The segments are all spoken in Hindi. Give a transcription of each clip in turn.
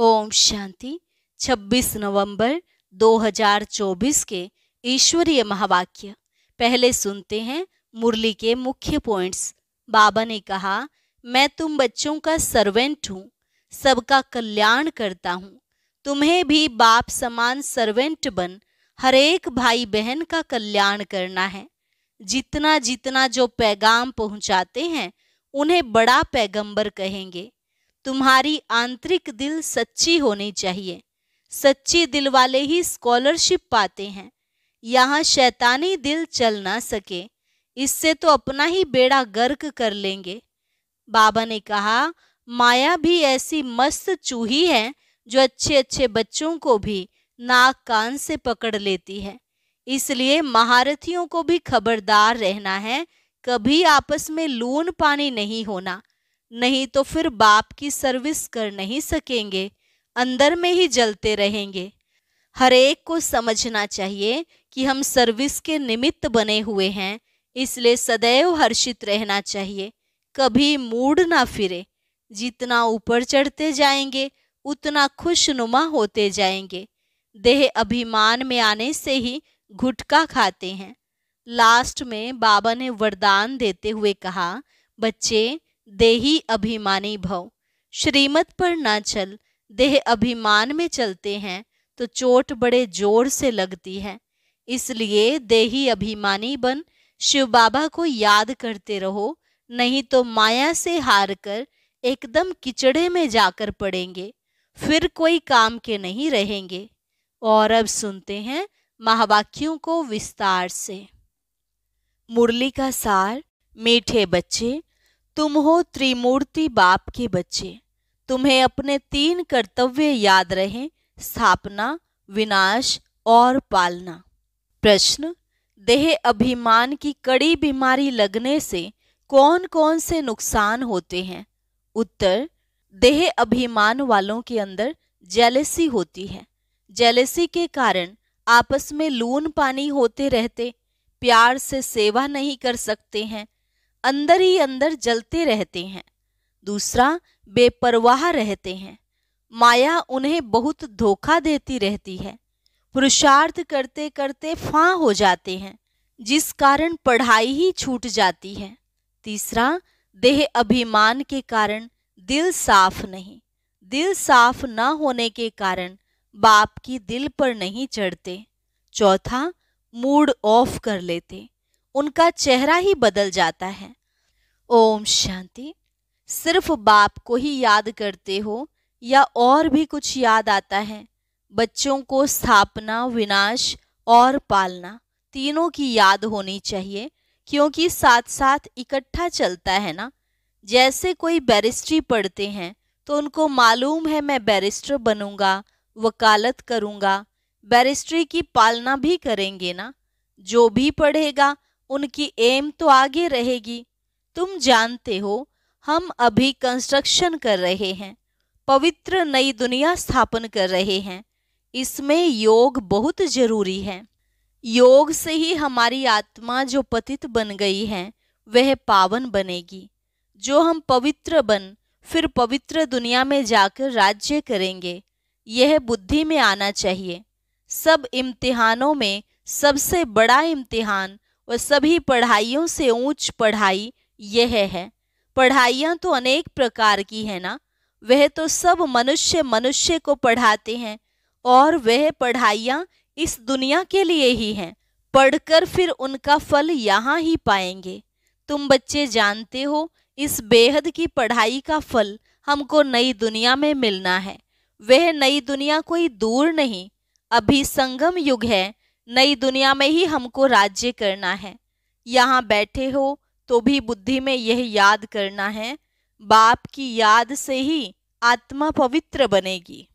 ओम शांति 26 नवंबर 2024 के ईश्वरीय महावाक्य पहले सुनते हैं मुरली के मुख्य पॉइंट्स बाबा ने कहा मैं तुम बच्चों का सर्वेंट हूँ सबका कल्याण करता हूँ तुम्हें भी बाप समान सर्वेंट बन हरेक भाई बहन का कल्याण करना है जितना जितना जो पैगाम पहुँचाते हैं उन्हें बड़ा पैगंबर कहेंगे तुम्हारी आंतरिक दिल सच्ची होनी चाहिए सच्ची दिल वाले ही स्कॉलरशिप पाते हैं यहाँ शैतानी दिल चल ना सके इससे तो अपना ही बेड़ा गर्क कर लेंगे बाबा ने कहा माया भी ऐसी मस्त चूही है जो अच्छे अच्छे बच्चों को भी नाक कान से पकड़ लेती है इसलिए महारथियों को भी खबरदार रहना है कभी आपस में लून पानी नहीं होना नहीं तो फिर बाप की सर्विस कर नहीं सकेंगे अंदर में ही जलते रहेंगे हर एक को समझना चाहिए कि हम सर्विस के निमित्त बने हुए हैं इसलिए सदैव हर्षित रहना चाहिए कभी मूड ना फिरे जितना ऊपर चढ़ते जाएंगे उतना खुशनुमा होते जाएंगे देह अभिमान में आने से ही घुटका खाते हैं लास्ट में बाबा ने वरदान देते हुए कहा बच्चे देही अभिमानी भव श्रीमत पर ना चल देह अभिमान में चलते हैं तो चोट बड़े जोर से लगती है इसलिए देही अभिमानी बन शिव बाबा को याद करते रहो नहीं तो माया से हार कर एकदम किचड़े में जाकर पड़ेंगे फिर कोई काम के नहीं रहेंगे और अब सुनते हैं महावाक्यों को विस्तार से मुरली का सार मीठे बच्चे तुम हो त्रिमूर्ति बाप के बच्चे तुम्हें अपने तीन कर्तव्य याद रहे स्थापना विनाश और पालना प्रश्न देह अभिमान की कड़ी बीमारी लगने से कौन कौन से नुकसान होते हैं उत्तर देह अभिमान वालों के अंदर जेलेसी होती है जेलेसी के कारण आपस में लून पानी होते रहते प्यार से सेवा नहीं कर सकते हैं अंदर ही अंदर जलते रहते हैं दूसरा बेपरवाह रहते हैं माया उन्हें बहुत धोखा देती रहती है पुरुषार्थ करते करते फां हो जाते हैं जिस कारण पढ़ाई ही छूट जाती है तीसरा देह अभिमान के कारण दिल साफ नहीं दिल साफ न होने के कारण बाप की दिल पर नहीं चढ़ते चौथा मूड ऑफ कर लेते उनका चेहरा ही बदल जाता है ओम शांति सिर्फ बाप को ही याद करते हो या और भी कुछ याद आता है बच्चों को स्थापना विनाश और पालना तीनों की याद होनी चाहिए क्योंकि साथ साथ इकट्ठा चलता है ना जैसे कोई बैरिस्ट्री पढ़ते हैं तो उनको मालूम है मैं बैरिस्टर बनूंगा वकालत करूंगा बैरिस्ट्री की पालना भी करेंगे ना जो भी पढ़ेगा उनकी एम तो आगे रहेगी तुम जानते हो हम अभी कंस्ट्रक्शन कर रहे हैं पवित्र नई दुनिया स्थापन कर रहे हैं इसमें योग बहुत जरूरी है योग से ही हमारी आत्मा जो पतित बन गई है वह पावन बनेगी जो हम पवित्र बन फिर पवित्र दुनिया में जाकर राज्य करेंगे यह बुद्धि में आना चाहिए सब इम्तिहानों में सबसे बड़ा इम्तिहान वह सभी पढ़ाइयों से ऊंच पढ़ाई यह है पढ़ाइयाँ तो अनेक प्रकार की है ना वह तो सब मनुष्य मनुष्य को पढ़ाते हैं और वह पढ़ाइयाँ इस दुनिया के लिए ही हैं पढ़कर फिर उनका फल यहाँ ही पाएंगे तुम बच्चे जानते हो इस बेहद की पढ़ाई का फल हमको नई दुनिया में मिलना है वह नई दुनिया कोई दूर नहीं अभी संगम युग है नई दुनिया में ही हमको राज्य करना है यहाँ बैठे हो तो भी बुद्धि में यह याद करना है बाप की याद से ही आत्मा पवित्र बनेगी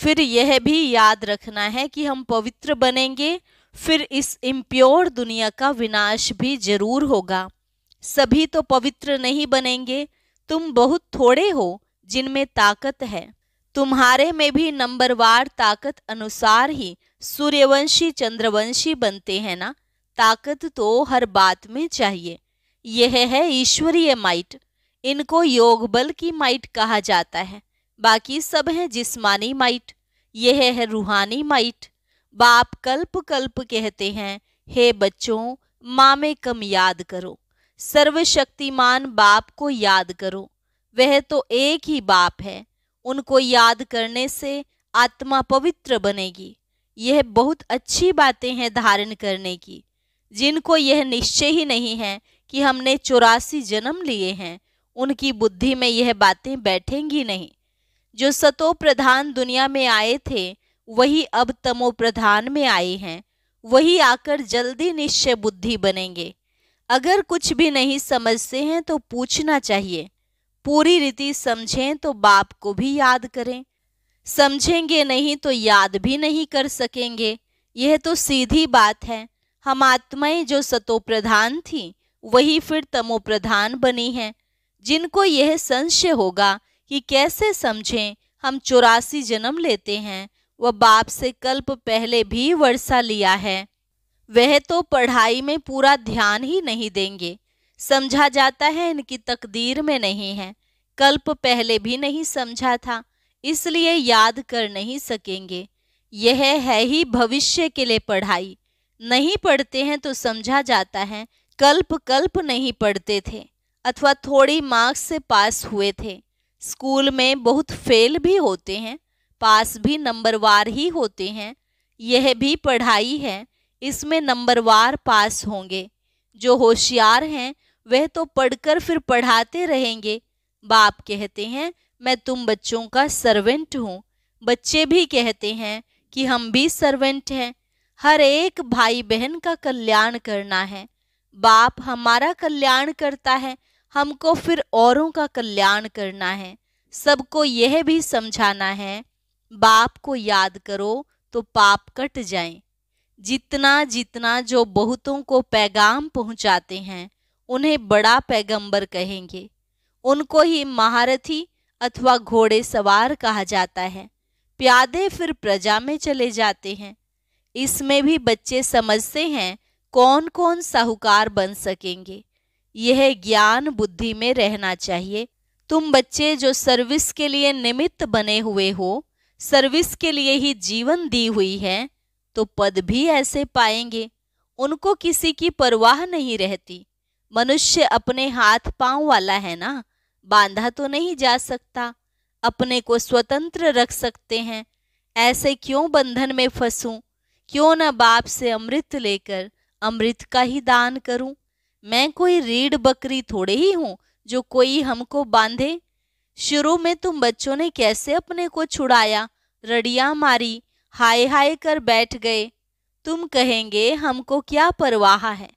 फिर यह भी याद रखना है कि हम पवित्र बनेंगे फिर इस इम्प्योर दुनिया का विनाश भी जरूर होगा सभी तो पवित्र नहीं बनेंगे तुम बहुत थोड़े हो जिनमें ताकत है तुम्हारे में भी नंबरवार ताकत अनुसार ही सूर्यवंशी चंद्रवंशी बनते हैं ना ताकत तो हर बात में चाहिए यह है ईश्वरीय माइट इनको योग बल की माइट कहा जाता है बाकी सब है जिस्मानी माइट यह है रूहानी माइट बाप कल्प कल्प कहते हैं हे बच्चों माँ में कम याद करो सर्वशक्तिमान बाप को याद करो वह तो एक ही बाप है उनको याद करने से आत्मा पवित्र बनेगी यह बहुत अच्छी बातें हैं धारण करने की जिनको यह निश्चय ही नहीं है कि हमने चौरासी जन्म लिए हैं उनकी बुद्धि में यह बातें बैठेंगी नहीं जो सतो प्रधान दुनिया में आए थे वही अब तमो प्रधान में आए हैं वही आकर जल्दी निश्चय बुद्धि बनेंगे अगर कुछ भी नहीं समझते हैं तो पूछना चाहिए पूरी रीति समझें तो बाप को भी याद करें समझेंगे नहीं तो याद भी नहीं कर सकेंगे यह तो सीधी बात है हम आत्माएं जो सतोप्रधान थी वही फिर तमोप्रधान बनी हैं जिनको यह संशय होगा कि कैसे समझें हम चौरासी जन्म लेते हैं वह बाप से कल्प पहले भी वर्षा लिया है वह तो पढ़ाई में पूरा ध्यान ही नहीं देंगे समझा जाता है इनकी तकदीर में नहीं है कल्प पहले भी नहीं समझा था इसलिए याद कर नहीं सकेंगे यह है ही भविष्य के लिए पढ़ाई नहीं पढ़ते हैं तो समझा जाता है कल्प कल्प नहीं पढ़ते थे अथवा थोड़ी मार्क्स से पास हुए थे स्कूल में बहुत फेल भी होते हैं पास भी नंबरवार ही होते हैं यह भी पढ़ाई है इसमें नंबरवार पास होंगे जो होशियार हैं वह तो पढ़कर फिर पढ़ाते रहेंगे बाप कहते हैं मैं तुम बच्चों का सर्वेंट हूँ बच्चे भी कहते हैं कि हम भी सर्वेंट हैं हर एक भाई बहन का कल्याण करना है बाप हमारा कल्याण करता है हमको फिर औरों का कल्याण करना है सबको यह भी समझाना है बाप को याद करो तो पाप कट जाए जितना जितना जो बहुतों को पैगाम पहुंचाते हैं उन्हें बड़ा पैगंबर कहेंगे उनको ही महारथी अथवा घोड़े सवार कहा जाता है प्यादे फिर प्रजा में चले जाते हैं इसमें भी बच्चे समझते हैं कौन कौन साहूकार बन सकेंगे यह ज्ञान बुद्धि में रहना चाहिए तुम बच्चे जो सर्विस के लिए निमित्त बने हुए हो सर्विस के लिए ही जीवन दी हुई है तो पद भी ऐसे पाएंगे उनको किसी की परवाह नहीं रहती मनुष्य अपने हाथ पांव वाला है ना बांधा तो नहीं जा सकता अपने को स्वतंत्र रख सकते हैं ऐसे क्यों बंधन में फंसूं क्यों न बाप से अमृत लेकर अमृत का ही दान करूं मैं कोई रीढ़ बकरी थोड़े ही हूं जो कोई हमको बांधे शुरू में तुम बच्चों ने कैसे अपने को छुड़ाया रड़िया मारी हाय हाय कर बैठ गए तुम कहेंगे हमको क्या परवाह है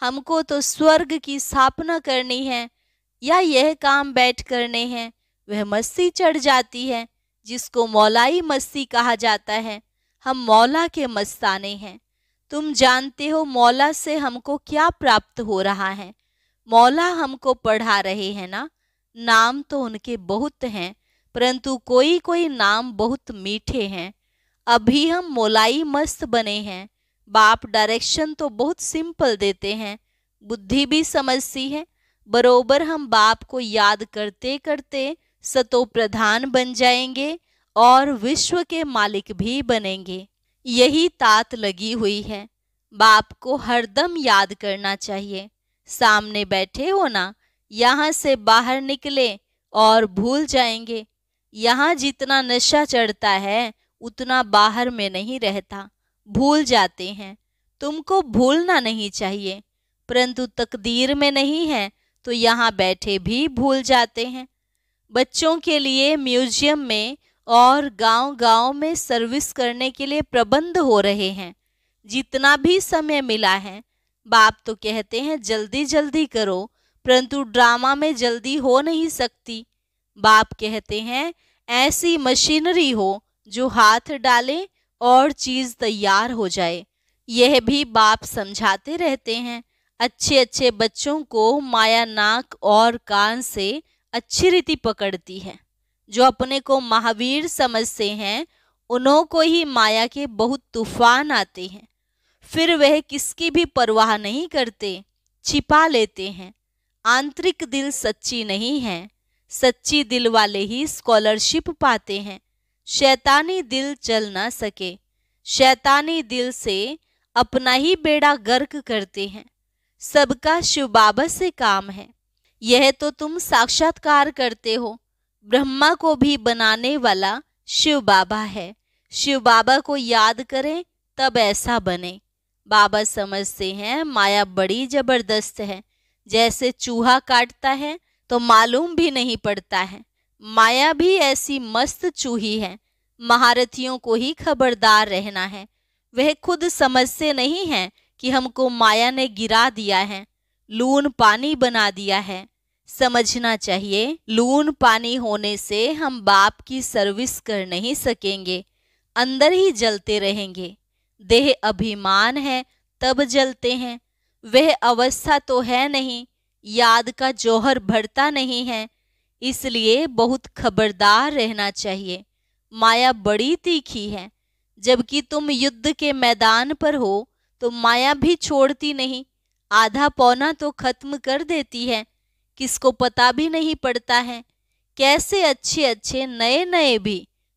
हमको तो स्वर्ग की स्थापना करनी है या यह काम बैठ करने हैं वह मस्सी चढ़ जाती है जिसको मौलाई मस्सी कहा जाता है हम मौला के मस्ताने हैं तुम जानते हो मौला से हमको क्या प्राप्त हो रहा है मौला हमको पढ़ा रहे हैं ना नाम तो उनके बहुत हैं परंतु कोई कोई नाम बहुत मीठे हैं अभी हम मौलाई मस्त बने हैं बाप डायरेक्शन तो बहुत सिंपल देते हैं बुद्धि भी समझती है बरोबर हम बाप को याद करते करते सतो प्रधान बन जाएंगे और विश्व के मालिक भी बनेंगे यही तात लगी हुई है बाप को हरदम याद करना चाहिए सामने बैठे हो ना यहाँ से बाहर निकले और भूल जाएंगे यहाँ जितना नशा चढ़ता है उतना बाहर में नहीं रहता भूल जाते हैं तुमको भूलना नहीं चाहिए परंतु तकदीर में नहीं है तो यहाँ बैठे भी भूल जाते हैं बच्चों के लिए म्यूजियम में और गांव-गांव में सर्विस करने के लिए प्रबंध हो रहे हैं जितना भी समय मिला है बाप तो कहते हैं जल्दी जल्दी करो परंतु ड्रामा में जल्दी हो नहीं सकती बाप कहते हैं ऐसी मशीनरी हो जो हाथ डाले और चीज़ तैयार हो जाए यह भी बाप समझाते रहते हैं अच्छे अच्छे बच्चों को माया नाक और कान से अच्छी रीति पकड़ती है जो अपने को महावीर समझते हैं उन्हों को ही माया के बहुत तूफान आते हैं फिर वह किसकी भी परवाह नहीं करते छिपा लेते हैं आंतरिक दिल सच्ची नहीं है सच्ची दिल वाले ही स्कॉलरशिप पाते हैं शैतानी दिल चल ना सके शैतानी दिल से अपना ही बेड़ा गर्क करते हैं सबका शिव बाबा से काम है यह तो तुम साक्षात्कार करते हो ब्रह्मा को भी बनाने वाला शिव बाबा है शिव बाबा को याद करें तब ऐसा बने बाबा समझते हैं माया बड़ी जबरदस्त है जैसे चूहा काटता है तो मालूम भी नहीं पड़ता है माया भी ऐसी मस्त चूही है महारथियों को ही खबरदार रहना है वह खुद समझते नहीं है कि हमको माया ने गिरा दिया है लून पानी बना दिया है समझना चाहिए लून पानी होने से हम बाप की सर्विस कर नहीं सकेंगे अंदर ही जलते रहेंगे देह अभिमान है तब जलते हैं वह अवस्था तो है नहीं याद का जौहर भरता नहीं है इसलिए बहुत खबरदार रहना चाहिए माया बड़ी तीखी है जबकि तुम युद्ध के मैदान पर हो तो माया भी छोड़ती नहीं आधा पौना तो खत्म कर देती है किसको पता भी नहीं पड़ता है कैसे अच्छे अच्छे नए नए भी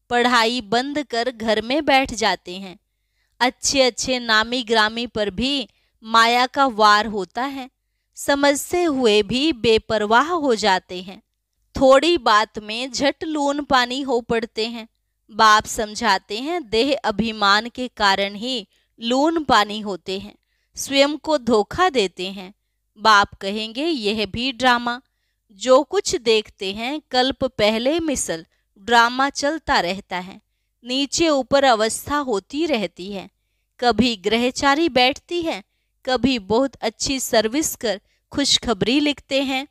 पढ़ाई बंद कर घर में बैठ जाते हैं अच्छे अच्छे नामी ग्रामी पर भी माया का वार होता है समझते हुए भी बेपरवाह हो जाते हैं थोड़ी बात में झट लून पानी हो पड़ते हैं बाप समझाते हैं देह अभिमान के कारण ही लून पानी होते हैं स्वयं को धोखा देते हैं बाप कहेंगे यह भी ड्रामा जो कुछ देखते हैं कल्प पहले मिसल ड्रामा चलता रहता है नीचे ऊपर अवस्था होती रहती है कभी ग्रहचारी बैठती है कभी बहुत अच्छी सर्विस कर खुशखबरी लिखते हैं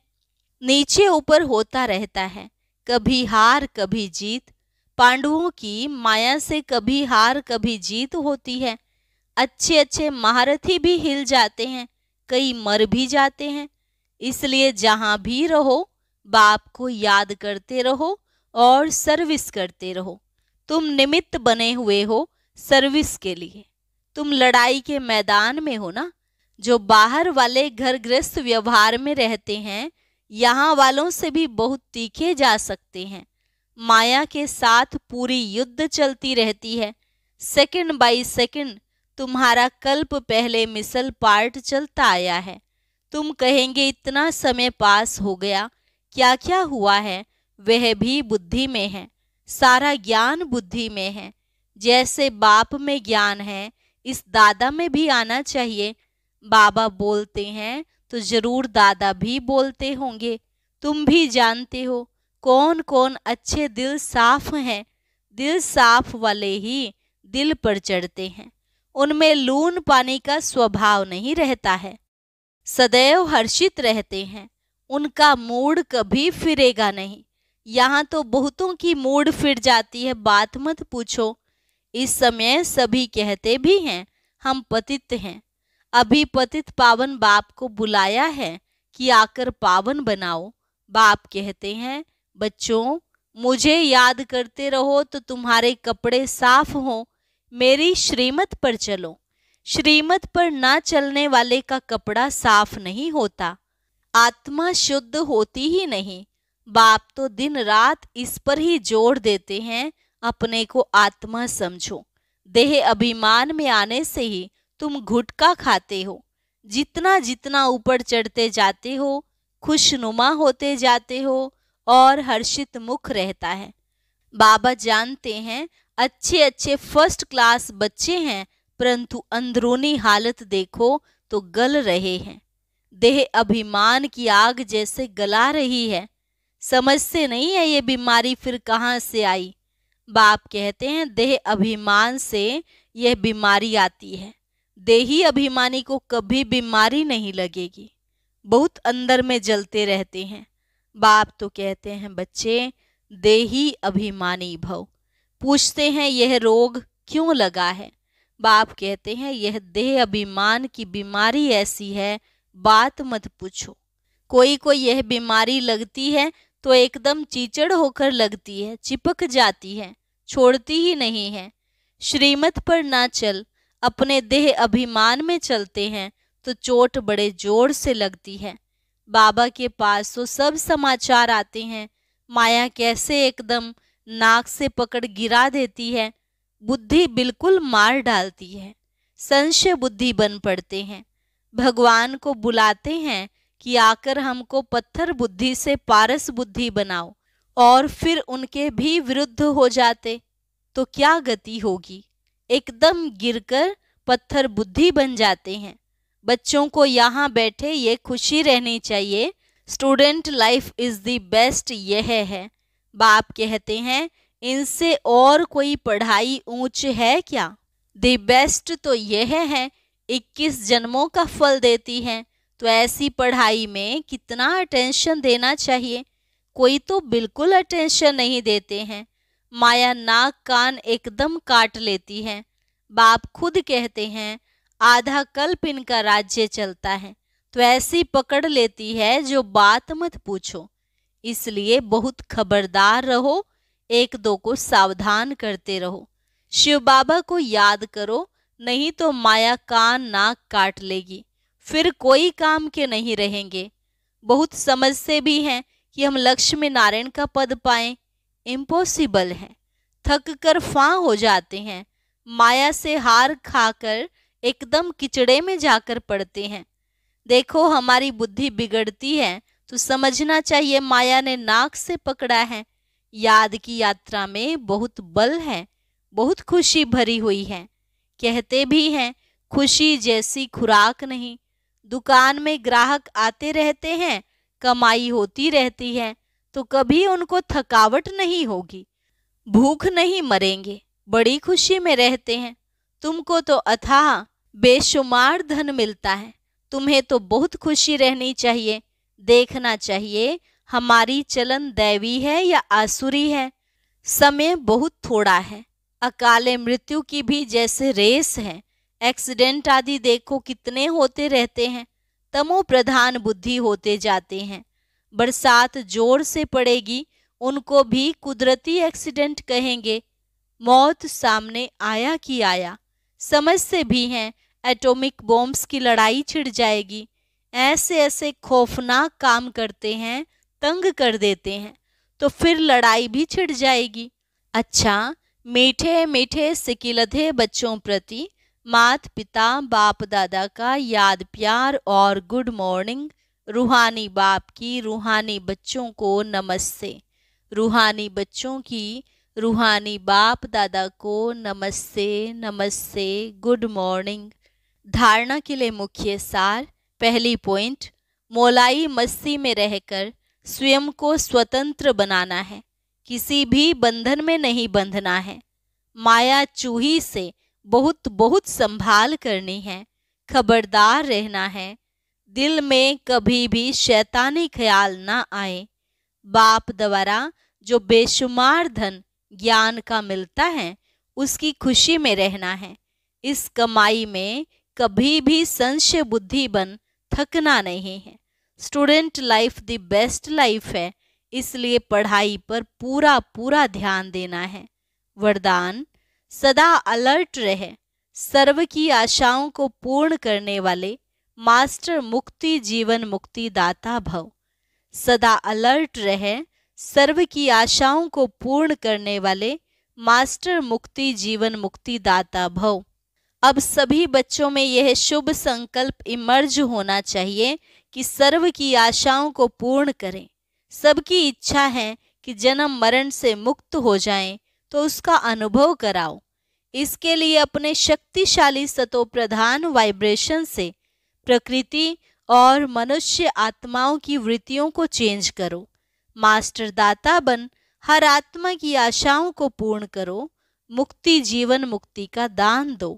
नीचे ऊपर होता रहता है कभी हार कभी जीत पांडवों की माया से कभी हार कभी जीत होती है अच्छे अच्छे महारथी भी हिल जाते हैं कई मर भी जाते हैं इसलिए जहाँ भी रहो बाप को याद करते रहो और सर्विस करते रहो तुम निमित्त बने हुए हो सर्विस के लिए तुम लड़ाई के मैदान में हो ना जो बाहर वाले घर ग्रस्त व्यवहार में रहते हैं यहाँ वालों से भी बहुत तीखे जा सकते हैं माया के साथ पूरी युद्ध चलती रहती है सेकंड बाय सेकंड तुम्हारा कल्प पहले मिसल पार्ट चलता आया है तुम कहेंगे इतना समय पास हो गया क्या क्या हुआ है वह भी बुद्धि में है सारा ज्ञान बुद्धि में है जैसे बाप में ज्ञान है इस दादा में भी आना चाहिए बाबा बोलते हैं तो जरूर दादा भी बोलते होंगे तुम भी जानते हो कौन कौन अच्छे दिल साफ हैं दिल साफ वाले ही दिल पर चढ़ते हैं उनमें लून पानी का स्वभाव नहीं रहता है सदैव हर्षित रहते हैं उनका मूड कभी फिरेगा नहीं यहाँ तो बहुतों की मूड फिर जाती है बात मत पूछो इस समय सभी कहते भी हैं हम पतित हैं अभी पतित पावन बाप को बुलाया है कि आकर पावन बनाओ बाप कहते हैं बच्चों मुझे याद करते रहो तो तुम्हारे कपड़े साफ हों मेरी श्रीमत पर चलो श्रीमत पर ना चलने वाले का कपड़ा साफ नहीं होता आत्मा शुद्ध होती ही नहीं बाप तो दिन रात इस पर ही जोर देते हैं अपने को आत्मा समझो देह अभिमान में आने से ही तुम घुटका खाते हो जितना जितना ऊपर चढ़ते जाते हो खुशनुमा होते जाते हो और हर्षित मुख रहता है बाबा जानते हैं अच्छे अच्छे फर्स्ट क्लास बच्चे हैं परंतु अंदरूनी हालत देखो तो गल रहे हैं देह अभिमान की आग जैसे गला रही है समझ से नहीं है ये बीमारी फिर कहाँ से आई बाप कहते हैं देह अभिमान से यह बीमारी आती है देही अभिमानी को कभी बीमारी नहीं लगेगी बहुत अंदर में जलते रहते हैं बाप तो कहते हैं बच्चे देही अभिमानी भव पूछते हैं यह रोग क्यों लगा है बाप कहते हैं यह देह अभिमान की बीमारी ऐसी है बात मत पूछो कोई को यह बीमारी लगती है तो एकदम चीचड़ होकर लगती है चिपक जाती है छोड़ती ही नहीं है श्रीमत पर ना चल अपने देह अभिमान में चलते हैं तो चोट बड़े जोर से लगती है बाबा के पास तो सब समाचार आते हैं माया कैसे एकदम नाक से पकड़ गिरा देती है बुद्धि बिल्कुल मार डालती है संशय बुद्धि बन पड़ते हैं भगवान को बुलाते हैं कि आकर हमको पत्थर बुद्धि से पारस बुद्धि बनाओ और फिर उनके भी विरुद्ध हो जाते तो क्या गति होगी एकदम गिरकर पत्थर बुद्धि बन जाते हैं बच्चों को यहाँ बैठे ये खुशी रहनी चाहिए student life is the best यह है बाप कहते हैं इनसे और कोई पढ़ाई ऊंच है क्या द बेस्ट तो यह है इक्कीस जन्मों का फल देती हैं तो ऐसी पढ़ाई में कितना अटेंशन देना चाहिए कोई तो बिल्कुल अटेंशन नहीं देते हैं माया नाक कान एकदम काट लेती है बाप खुद कहते हैं आधा कल्प इनका राज्य चलता है तो ऐसी पकड़ लेती है जो बात मत पूछो इसलिए बहुत खबरदार रहो एक दो को सावधान करते रहो शिव बाबा को याद करो नहीं तो माया कान नाक काट लेगी फिर कोई काम के नहीं रहेंगे बहुत समझ से भी हैं कि हम लक्ष्मी नारायण का पद पाए इम्पॉसिबल है थक कर फां हो जाते हैं माया से हार खाकर एकदम किचड़े में जाकर पड़ते हैं देखो हमारी बुद्धि बिगड़ती है तो समझना चाहिए माया ने नाक से पकड़ा है याद की यात्रा में बहुत बल है बहुत खुशी भरी हुई है कहते भी हैं खुशी जैसी खुराक नहीं दुकान में ग्राहक आते रहते हैं कमाई होती रहती है तो कभी उनको थकावट नहीं होगी भूख नहीं मरेंगे बड़ी खुशी में रहते हैं तुमको तो अथाह बेशुमार धन मिलता है तुम्हें तो बहुत खुशी रहनी चाहिए देखना चाहिए हमारी चलन दैवी है या आसुरी है समय बहुत थोड़ा है अकाले मृत्यु की भी जैसे रेस है एक्सीडेंट आदि देखो कितने होते रहते हैं तमो प्रधान बुद्धि होते जाते हैं बरसात जोर से पड़ेगी उनको भी कुदरती एक्सीडेंट कहेंगे मौत सामने आया कि आया समझ से भी हैं एटॉमिक बॉम्ब्स की लड़ाई छिड़ जाएगी ऐसे ऐसे खौफनाक काम करते हैं तंग कर देते हैं तो फिर लड़ाई भी छिड़ जाएगी अच्छा मीठे मीठे सिकिलधे बच्चों प्रति मात पिता बाप दादा का याद प्यार और गुड मॉर्निंग रूहानी बाप की रूहानी बच्चों को नमस्ते रूहानी बच्चों की रूहानी बाप दादा को नमस्ते नमस्ते गुड मॉर्निंग धारणा के लिए मुख्य सार पहली पॉइंट मोलाई मस्सी में रहकर स्वयं को स्वतंत्र बनाना है किसी भी बंधन में नहीं बंधना है माया चूही से बहुत बहुत संभाल करनी है खबरदार रहना है दिल में कभी भी शैतानी ख्याल ना आए बाप द्वारा जो बेशुमार धन ज्ञान का मिलता है उसकी खुशी में रहना है इस कमाई में कभी भी संशय बुद्धि बन थकना नहीं है student life the best life है इसलिए पढ़ाई पर पूरा पूरा ध्यान देना है वरदान सदा अलर्ट रहे सर्व की आशाओं को पूर्ण करने वाले मास्टर मुक्ति जीवन मुक्ति दाता भव सदा अलर्ट रहे सर्व की आशाओं को पूर्ण करने वाले मास्टर मुक्ति जीवन मुक्ति दाता भव अब सभी बच्चों में यह शुभ संकल्प इमर्ज होना चाहिए कि सर्व की आशाओं को पूर्ण करें सबकी इच्छा है कि जन्म मरण से मुक्त हो जाएं तो उसका अनुभव कराओ इसके लिए अपने शक्तिशाली सतो प्रधान वाइब्रेशन से प्रकृति और मनुष्य आत्माओं की वृत्तियों को चेंज करो मास्टर दाता बन हर आत्मा की आशाओं को पूर्ण करो मुक्ति जीवन मुक्ति का दान दो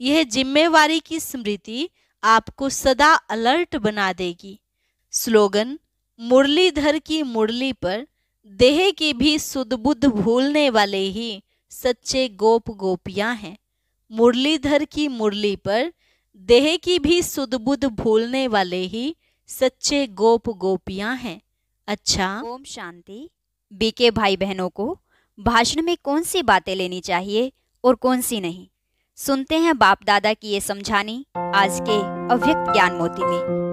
यह जिम्मेवारी की स्मृति आपको सदा अलर्ट बना देगी स्लोगन मुरलीधर की मुरली पर देह की भी सुदबुद्ध भूलने वाले ही सच्चे गोप गोपियां हैं मुरलीधर की मुरली पर देह की भी सुदबुद्ध भूलने वाले ही सच्चे गोप गोपियां हैं अच्छा ओम शांति बीके भाई बहनों को भाषण में कौन सी बातें लेनी चाहिए और कौन सी नहीं सुनते हैं बाप दादा की ये समझानी आज के अव्यक्त ज्ञान मोती में